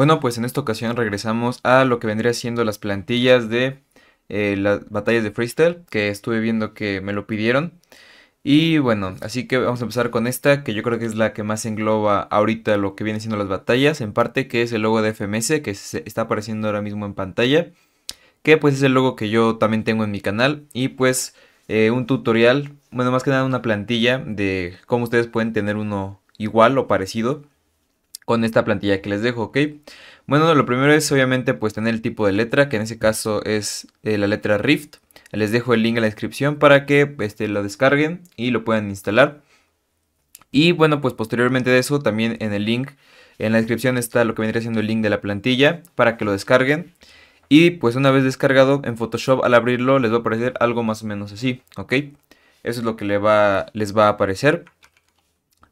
Bueno, pues en esta ocasión regresamos a lo que vendría siendo las plantillas de eh, las batallas de freestyle, que estuve viendo que me lo pidieron. Y bueno, así que vamos a empezar con esta, que yo creo que es la que más engloba ahorita lo que viene siendo las batallas, en parte que es el logo de FMS, que se está apareciendo ahora mismo en pantalla, que pues es el logo que yo también tengo en mi canal, y pues eh, un tutorial, bueno, más que nada una plantilla de cómo ustedes pueden tener uno igual o parecido con esta plantilla que les dejo, ¿ok? Bueno, lo primero es obviamente pues tener el tipo de letra, que en ese caso es eh, la letra Rift. Les dejo el link en la descripción para que este, lo descarguen y lo puedan instalar. Y bueno, pues posteriormente de eso, también en el link, en la descripción está lo que vendría siendo el link de la plantilla para que lo descarguen. Y pues una vez descargado en Photoshop, al abrirlo les va a aparecer algo más o menos así, ¿ok? Eso es lo que les va a aparecer.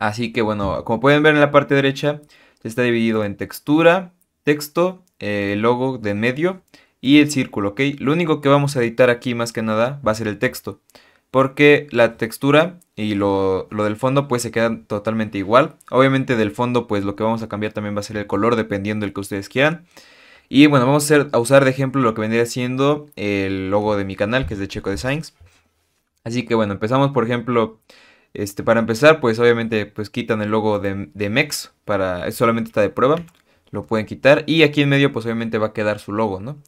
Así que bueno, como pueden ver en la parte derecha, está dividido en textura, texto, eh, logo de medio y el círculo, ¿ok? Lo único que vamos a editar aquí más que nada va a ser el texto, porque la textura y lo, del fondo pues se quedan totalmente igual. Obviamente del fondo pues lo que vamos a cambiar también va a ser el color dependiendo del que ustedes quieran. Y bueno, vamos a, a usar de ejemplo lo que vendría siendo el logo de mi canal, que es de Checo Designs. Así que bueno, empezamos por ejemplo este, para empezar, pues obviamente pues quitan el logo de, de Mex, para, solamente está de prueba, lo pueden quitar y aquí en medio pues obviamente va a quedar su logo, ¿no?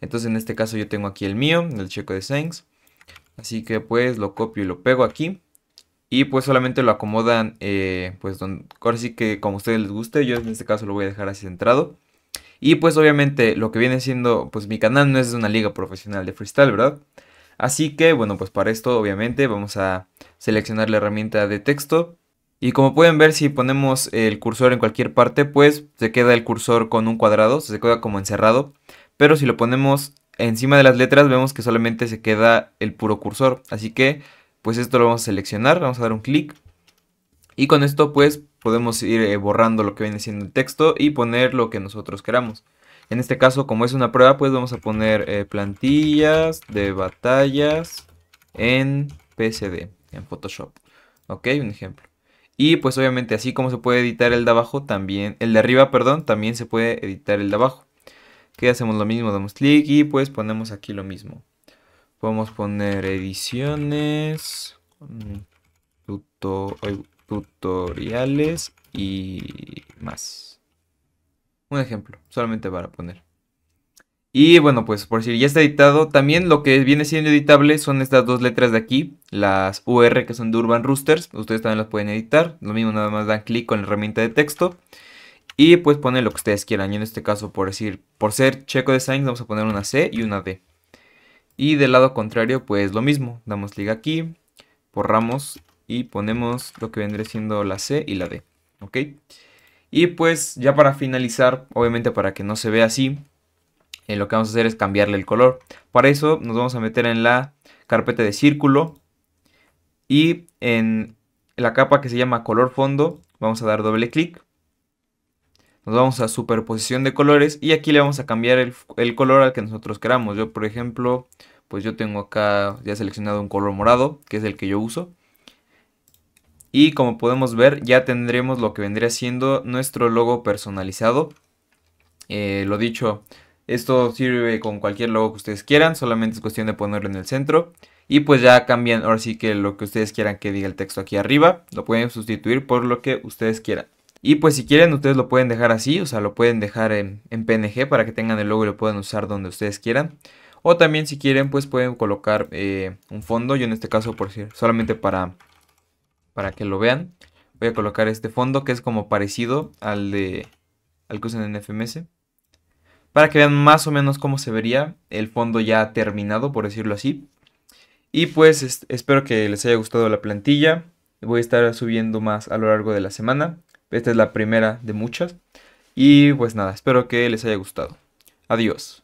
Entonces en este caso yo tengo aquí el mío, el Checo de Saints así que pues lo copio y lo pego aquí y pues solamente lo acomodan, eh, pues ahora sí que como a ustedes les guste, yo en este caso lo voy a dejar así centrado. Y pues obviamente lo que viene siendo, pues mi canal no es una liga profesional de freestyle, ¿verdad? Así que bueno, pues para esto obviamente vamos a seleccionar la herramienta de texto. Y como pueden ver, si ponemos el cursor en cualquier parte, pues se queda el cursor con un cuadrado, se queda como encerrado. Pero si lo ponemos encima de las letras, vemos que solamente se queda el puro cursor. Así que, pues esto lo vamos a seleccionar, vamos a dar un clic. Y con esto, pues, podemos ir eh, borrando lo que viene siendo el texto y poner lo que nosotros queramos. En este caso, como es una prueba, pues vamos a poner eh, plantillas de batallas en PSD, en Photoshop. Ok, un ejemplo. Y pues obviamente así como se puede editar el de abajo, también, el de arriba, perdón, también se puede editar el de abajo. Que hacemos lo mismo, damos clic y pues ponemos aquí lo mismo. Podemos poner ediciones, mm, eh, tutoriales y más. Un ejemplo, solamente para poner. Y bueno, pues por decir, ya está editado, también lo que viene siendo editable son estas dos letras de aquí, las UR que son de Urban Roosters, ustedes también las pueden editar, lo mismo nada más dan clic con la herramienta de texto y pues ponen lo que ustedes quieran, yo en este caso por decir, por ser Checo Designs vamos a poner una C y una D. Y del lado contrario pues lo mismo, damos clic aquí, borramos y ponemos lo que vendría siendo la C y la D, ¿ok? Y pues ya para finalizar, obviamente para que no se vea así, eh, lo que vamos a hacer es cambiarle el color. Para eso nos vamos a meter en la carpeta de círculo y en la capa que se llama color fondo vamos a dar doble clic. Nos vamos a superposición de colores y aquí le vamos a cambiar el, el color al que nosotros queramos. Yo por ejemplo, pues yo tengo acá ya seleccionado un color morado, que es el que yo uso. Y como podemos ver ya tendremos lo que vendría siendo nuestro logo personalizado. Eh, lo dicho, esto sirve con cualquier logo que ustedes quieran, solamente es cuestión de ponerlo en el centro. Y pues ya cambian ahora sí que lo que ustedes quieran que diga el texto aquí arriba, lo pueden sustituir por lo que ustedes quieran. Y pues si quieren ustedes lo pueden dejar así, o sea lo pueden dejar en, PNG para que tengan el logo y lo puedan usar donde ustedes quieran. O también si quieren pues pueden colocar eh, un fondo, yo en este caso por solamente para para que lo vean. Voy a colocar este fondo que es como parecido al de al que usan en FMS. Para que vean más o menos cómo se vería el fondo ya terminado, por decirlo así. Y pues espero que les haya gustado la plantilla. Voy a estar subiendo más a lo largo de la semana. Esta es la primera de muchas. Y pues nada, espero que les haya gustado. Adiós.